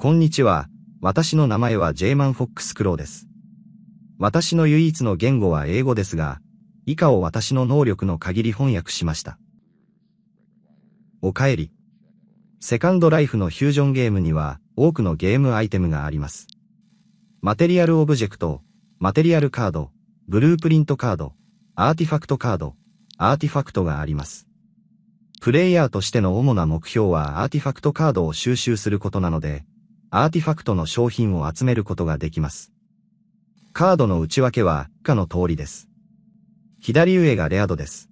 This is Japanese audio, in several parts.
こんにちは、私の名前はジェイマン・フォックス・クローです。私の唯一の言語は英語ですが、以下を私の能力の限り翻訳しました。おかえり。セカンドライフのフュージョンゲームには多くのゲームアイテムがあります。マテリアルオブジェクト、マテリアルカード、ブループリントカード、アーティファクトカード、アーティファクトがあります。プレイヤーとしての主な目標はアーティファクトカードを収集することなので、アーティファクトの商品を集めることができます。カードの内訳は以下の通りです。左上がレア度です。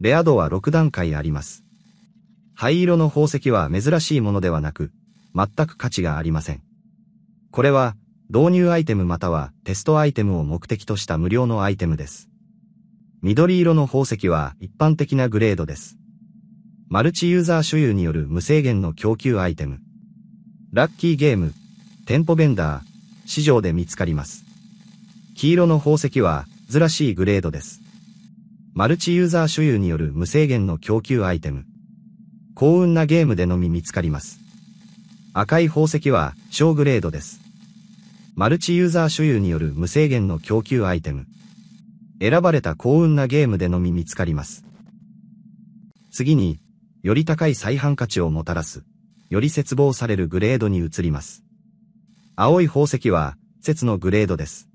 レア度は6段階あります。灰色の宝石は珍しいものではなく、全く価値がありません。これは、導入アイテムまたはテストアイテムを目的とした無料のアイテムです。緑色の宝石は一般的なグレードです。マルチユーザー所有による無制限の供給アイテム。ラッキーゲーム、店舗ベンダー、市場で見つかります。黄色の宝石は、ずらしいグレードです。マルチユーザー所有による無制限の供給アイテム。幸運なゲームでのみ見つかります。赤い宝石は、小グレードです。マルチユーザー所有による無制限の供給アイテム。選ばれた幸運なゲームでのみ見つかります。次に、より高い再販価値をもたらす。より切望されるグレードに移ります。青い宝石は、節のグレードです。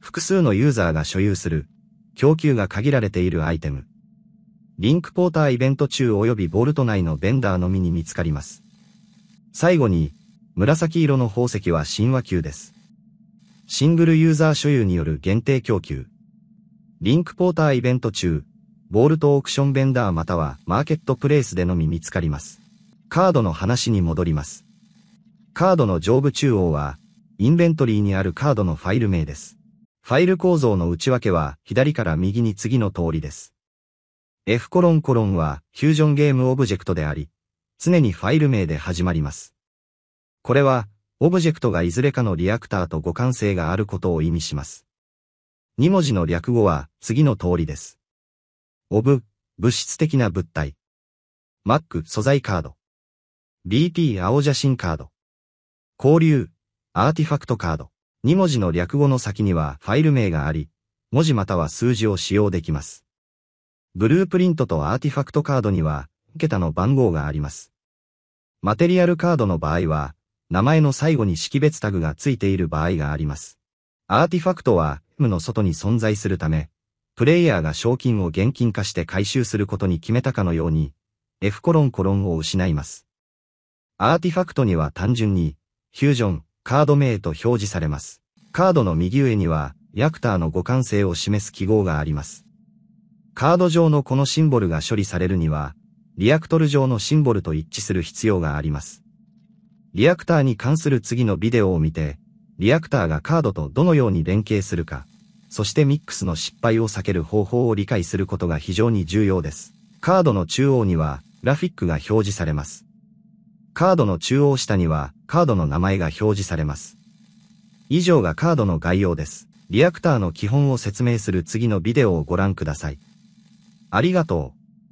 複数のユーザーが所有する、供給が限られているアイテム。リンクポーターイベント中及びボルト内のベンダーのみに見つかります。最後に、紫色の宝石は神話級です。シングルユーザー所有による限定供給。リンクポーターイベント中、ボールトオークションベンダーまたはマーケットプレイスでのみ見つかります。カードの話に戻ります。カードの上部中央は、インベントリーにあるカードのファイル名です。ファイル構造の内訳は、左から右に次の通りです。F コロンコロンは、フュージョンゲームオブジェクトであり、常にファイル名で始まります。これは、オブジェクトがいずれかのリアクターと互換性があることを意味します。2文字の略語は、次の通りです。オブ、物質的な物体。マック、素材カード。BT 青写真カード。交流、アーティファクトカード。2文字の略語の先にはファイル名があり、文字または数字を使用できます。ブループリントとアーティファクトカードには、桁の番号があります。マテリアルカードの場合は、名前の最後に識別タグが付いている場合があります。アーティファクトは、M の外に存在するため、プレイヤーが賞金を現金化して回収することに決めたかのように、F コロンコロンを失います。アーティファクトには単純に、フュージョン、カード名と表示されます。カードの右上には、ヤクターの互換性を示す記号があります。カード上のこのシンボルが処理されるには、リアクトル上のシンボルと一致する必要があります。リアクターに関する次のビデオを見て、リアクターがカードとどのように連携するか、そしてミックスの失敗を避ける方法を理解することが非常に重要です。カードの中央には、グラフィックが表示されます。カードの中央下には、カードの名前が表示されます。以上がカードの概要です。リアクターの基本を説明する次のビデオをご覧ください。ありがとう。